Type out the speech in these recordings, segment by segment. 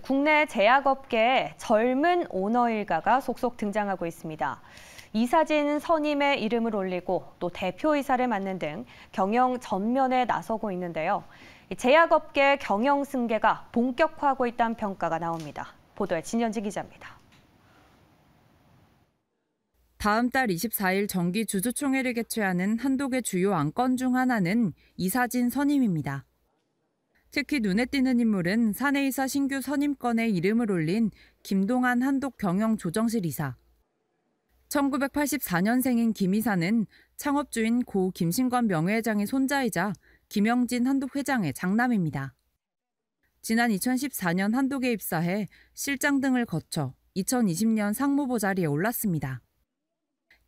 국내 제약업계에 젊은 오너 일가가 속속 등장하고 있습니다. 이사진 선임의 이름을 올리고 또 대표이사를 맡는 등 경영 전면에 나서고 있는데요. 제약업계 경영 승계가 본격화하고 있다는 평가가 나옵니다. 보도에 진현지 기자입니다. 다음 달 24일 정기 주주총회를 개최하는 한독의 주요 안건 중 하나는 이사진 선임입니다. 특히 눈에 띄는 인물은 사내이사 신규 선임권에 이름을 올린 김동한 한독 경영조정실 이사. 1984년생인 김 이사는 창업주인 고 김신관 명예회장의 손자이자 김영진 한독 회장의 장남입니다. 지난 2014년 한독에 입사해 실장 등을 거쳐 2020년 상무보 자리에 올랐습니다.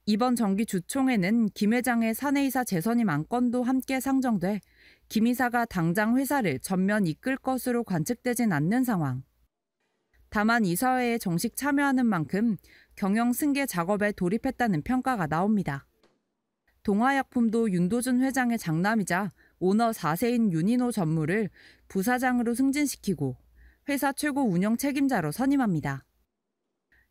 이번 정기 주총에는 김 회장의 사내이사 재선임 안건도 함께 상정돼 김 이사가 당장 회사를 전면 이끌 것으로 관측되진 않는 상황. 다만 이사회에 정식 참여하는 만큼 경영 승계 작업에 돌입했다는 평가가 나옵니다. 동화약품도 윤도준 회장의 장남이자 오너 4세인 윤인호 전무를 부사장으로 승진시키고 회사 최고 운영 책임자로 선임합니다.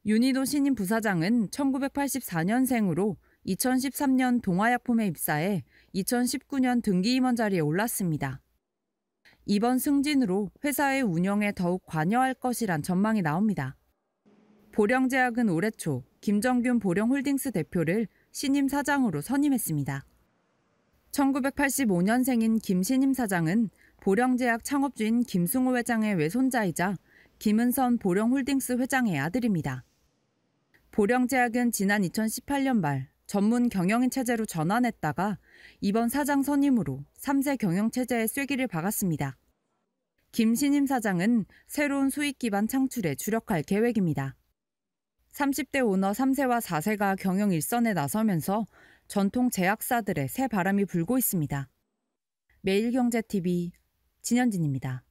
윤희도 신임 부사장은 1984년생으로 2013년 동화약품에 입사해 2019년 등기임원 자리에 올랐습니다. 이번 승진으로 회사의 운영에 더욱 관여할 것이란 전망이 나옵니다. 보령제약은 올해 초 김정균 보령홀딩스 대표를 신임 사장으로 선임했습니다. 1985년생인 김신임 사장은 보령제약 창업주인 김승호 회장의 외손자이자 김은선 보령홀딩스 회장의 아들입니다. 보령제약은 지난 2018년 말 전문 경영인 체제로 전환했다가 이번 사장 선임으로 3세 경영 체제의 쐐기를 박았습니다. 김신임 사장은 새로운 수익 기반 창출에 주력할 계획입니다. 30대 오너 3세와 4세가 경영 일선에 나서면서 전통 제약사들의 새 바람이 불고 있습니다. 매일경제TV 진현진입니다.